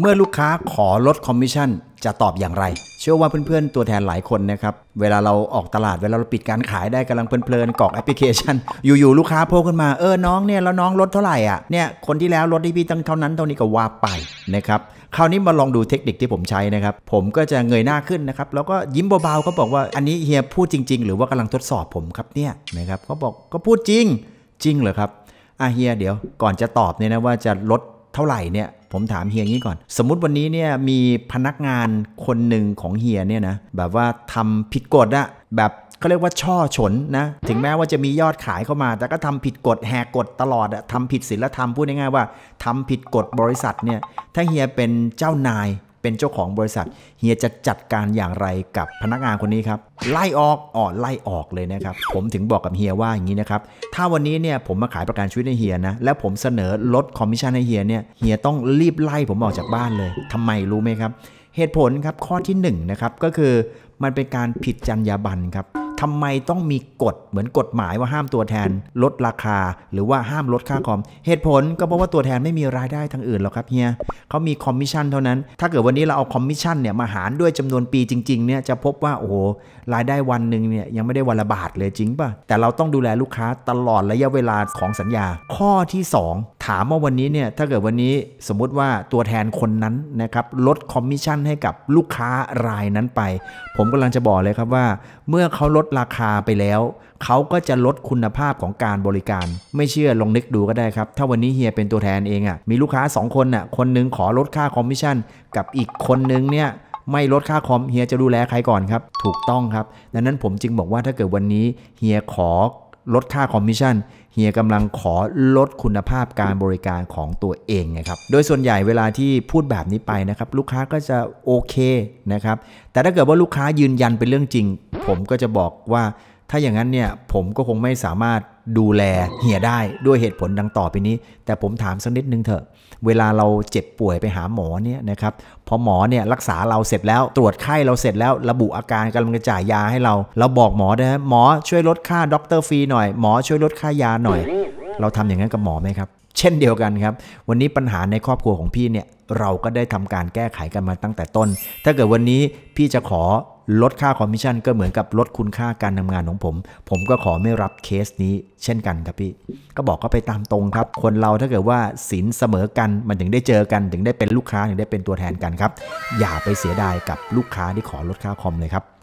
เมื่อลูกค้าขอลดคอมมิชชั่นจะตอบอย่างไร เชื่อว่าเพื่อนๆตัวแทนหลายคนนะครับ เวลาเราออกตลาด เวลาเราปิดการขายได้กำลังเพลินๆกรอกแอปพลิเคชัน อยู่ๆ ลูกค้าโพขึ้นมาเออน้องเนี่ยแล้วน้องลดเท่าไหร่อ่ะเนี่ยคนที่แล้วลดที่พี่ตั้งเท่านั้นเท่านี้ก็ว่าไปนะครับคราวนี้มาลองดูเทคนิคที่ผมใช้นะครับผมก็จะเงยหน้าขึ้นนะครับ แล้วก็ยิ้มเบาๆก็บอกว่าอันนี้เฮียพูดจริง ๆ หรือว่ากำลังทดสอบผมครับเนี่ยนะครับเขาบอกก็พูดจริงจริงเหรอครับอ่ะเฮียเดี๋ยวก่อนจะตอบเนี่ยนะว่าจะลดเท่าไหร่เนี่ยผมถามเฮียงี้ก่อน สมมุติวันนี้เนี่ยมีพนักงานคนหนึ่งของเฮียเนี่ยนะแบบว่าทำผิดกฎอะแบบเขาเรียกว่าช่อฉนนะถึงแม้ว่าจะมียอดขายเข้ามา แต่ก็ทำผิดกฎแหกกฎตลอดอะทำผิดศีลธรรม พูดง่ายๆว่า ทำผิดกฎบริษัทเนี่ยถ้าเฮียเป็นเจ้านายเป็นเจ้าของบริษัทเฮียจะจัดการอย่างไรกับพนักงานคนนี้ครับ ไล่ออกอ่อไล่ออกเลยนะครับผมถึงบอกกับเฮียว่าอย่างนี้นะครับถ้าวันนี้เนี่ยผมมาขายประกันชีวิตให้เฮียนะแล้วผมเสนอลดคอมมิชชั่นให้เฮียเนี่ยเฮียต้องรีบไล่ผมออกจากบ้านเลย ทำไมรู้ไหมครับ เหตุผลครับข้อที่1นนะครับก็คือมันเป็นการผิดจรรยาบรรณครับทำไมต้องมีกฎเหมือนกฎหมายว่าห้ามตัวแทนลดราคาหรือว่าห้ามลดค่าคอมเหตุผลก็เพราะว่าตัวแทนไม่มีรายได้ทางอื่นหรอกครับเฮียเขามีคอมมิชชั่นเท่านั้นถ้าเกิดวันนี้เราเอาคอมมิชชั่นเนี่ยมาหารด้วยจำนวนปีจริงๆเนี่ยจะพบว่าโอ้โหรายได้วันหนึ่งเนี่ยยังไม่ได้วันละบาทเลยจริงป่ะแต่เราต้องดูแลลูกค้าตลอดระยะเวลาของสัญญา ข้อที่ 2ถามว่าวันนี้เนี่ยถ้าเกิดวันนี้สมมุติว่าตัวแทนคนนั้นนะครับ ลดคอมมิชชั่นให้กับลูกค้ารายนั้นไป ผมกำลังจะบอกเลยครับว่า เมื่อเขาลดราคาไปแล้ว เขาก็จะลดคุณภาพของการบริการ ไม่เชื่อลองนึกดูก็ได้ครับ ถ้าวันนี้เฮียเป็นตัวแทนเองอะ่ะมีลูกค้า 2 คนอะ่ะคนนึงขอลดค่าคอมมิชชั่นกับอีกคนนึงเนี่ยไม่ลดค่าคอมเฮียจะดูแลใครก่อนครับถูกต้องครับดังนั้นผมจึงบอกว่าถ้าเกิดวันนี้เฮียขอลดค่าคอมมิชชั่นเฮียกำลังขอลดคุณภาพการบริการของตัวเองนะครับ โดยส่วนใหญ่เวลาที่พูดแบบนี้ไปนะครับลูกค้าก็จะโอเคนะครับ แต่ถ้าเกิดว่าลูกค้ายืนยันเป็นเรื่องจริง ผมก็จะบอกว่าถ้าอย่างนั้นเนี่ยผมก็คงไม่สามารถดูแลเหี่ยได้ด้วยเหตุผลดังต่อไปนี้ แต่ผมถามสักนิดนึงเถอะ เวลาเราเจ็บป่วยไปหาหมอเนี่ยนะครับพอหมอเนี่ยรักษาเราเสร็จแล้วตรวจไข้เราเสร็จแล้วระบุอาการกำลังจะจ่ายยาให้เราเราบอกหมอได้หมอช่วยลดค่าด็อกเตอร์ฟรีหน่อยหมอช่วยลดค่ายาหน่อย เราทำอย่างนั้นกับหมอไหมครับ เช่นเดียวกันครับ วันนี้ปัญหาในครอบครัวของพี่เนี่ยเราก็ได้ทำการแก้ไขกันมาตั้งแต่ต้น ถ้าเกิดวันนี้พี่จะขอลดค่าคอมมิชชั่นก็เหมือนกับลดคุณค่าการทำงานของผม ผมก็ขอไม่รับเคสนี้เช่นกันครับพี่ ก็บอกก็ไปตามตรงครับ คนเราถ้าเกิดว่าศีลเสมอกัน มันถึงได้เจอกัน ถึงได้เป็นลูกค้า ถึงได้เป็นตัวแทนกันครับ อย่าไปเสียดายกับลูกค้าที่ขอลดค่าคอมเลยครับ